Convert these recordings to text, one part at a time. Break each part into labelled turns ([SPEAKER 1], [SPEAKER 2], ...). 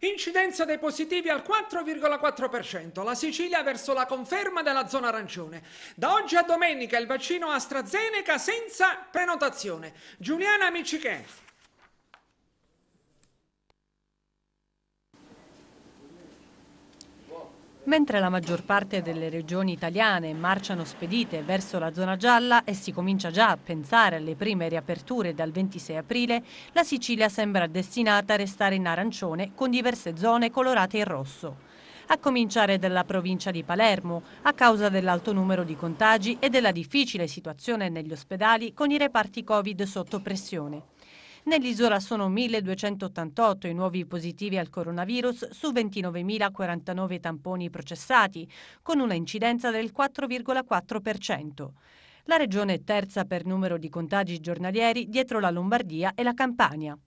[SPEAKER 1] Incidenza dei positivi al 4,4%, la Sicilia verso la conferma della zona arancione. Da oggi a domenica il vaccino AstraZeneca senza prenotazione. Giuliana Micichè. Mentre la maggior parte delle regioni italiane marciano spedite verso la zona gialla e si comincia già a pensare alle prime riaperture dal 26 aprile, la Sicilia sembra destinata a restare in arancione con diverse zone colorate in rosso. A cominciare dalla provincia di Palermo, a causa dell'alto numero di contagi e della difficile situazione negli ospedali con i reparti Covid sotto pressione. Nell'isola sono 1.288 i nuovi positivi al coronavirus su 29.049 tamponi processati, con una incidenza del 4,4%. La regione è terza per numero di contagi giornalieri dietro la Lombardia e la Campania.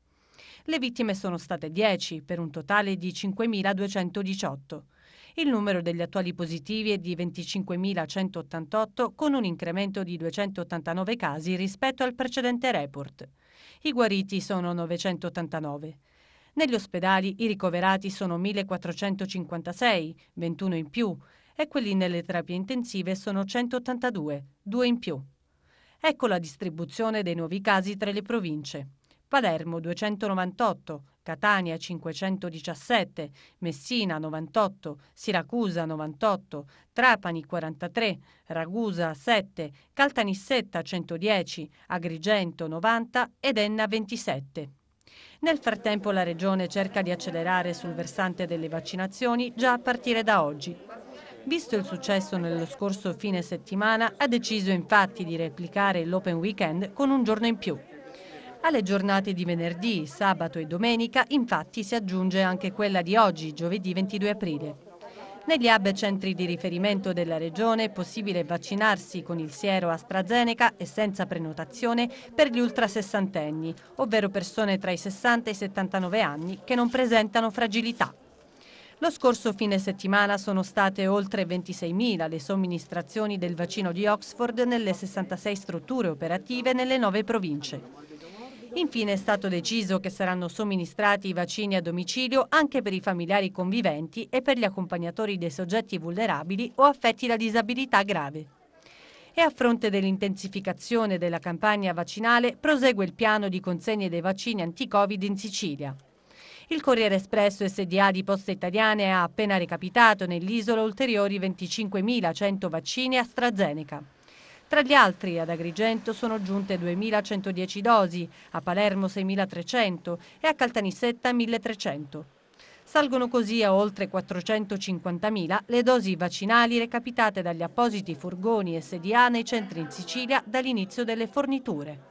[SPEAKER 1] Le vittime sono state 10, per un totale di 5.218. Il numero degli attuali positivi è di 25.188 con un incremento di 289 casi rispetto al precedente report. I guariti sono 989. Negli ospedali i ricoverati sono 1.456, 21 in più, e quelli nelle terapie intensive sono 182, 2 in più. Ecco la distribuzione dei nuovi casi tra le province. Palermo 298, Catania 517, Messina 98, Siracusa 98, Trapani 43, Ragusa 7, Caltanissetta 110, Agrigento 90 ed Enna 27. Nel frattempo la Regione cerca di accelerare sul versante delle vaccinazioni già a partire da oggi. Visto il successo nello scorso fine settimana, ha deciso infatti di replicare l'Open Weekend con un giorno in più. Alle giornate di venerdì, sabato e domenica infatti si aggiunge anche quella di oggi, giovedì 22 aprile. Negli hub centri di riferimento della regione è possibile vaccinarsi con il siero AstraZeneca e senza prenotazione per gli ultrasessantenni, ovvero persone tra i 60 e i 79 anni che non presentano fragilità. Lo scorso fine settimana sono state oltre 26.000 le somministrazioni del vaccino di Oxford nelle 66 strutture operative nelle nove province. Infine è stato deciso che saranno somministrati i vaccini a domicilio anche per i familiari conviventi e per gli accompagnatori dei soggetti vulnerabili o affetti da disabilità grave. E a fronte dell'intensificazione della campagna vaccinale prosegue il piano di consegne dei vaccini anti-Covid in Sicilia. Il Corriere Espresso SDA di Poste Italiane ha appena recapitato nell'isola ulteriori 25.100 vaccini AstraZeneca. Tra gli altri ad Agrigento sono giunte 2.110 dosi, a Palermo 6.300 e a Caltanissetta 1.300. Salgono così a oltre 450.000 le dosi vaccinali recapitate dagli appositi furgoni SDA nei centri in Sicilia dall'inizio delle forniture.